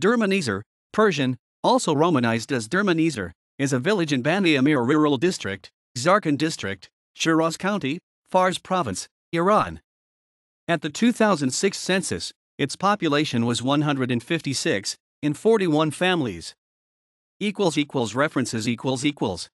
Dermaneser, Persian, also romanized as Dermaneser, is a village in Bani Amir rural district, Zarkand district, Shiraz county, Fars province, Iran. At the 2006 census, its population was 156 in 41 families. equals equals references equals equals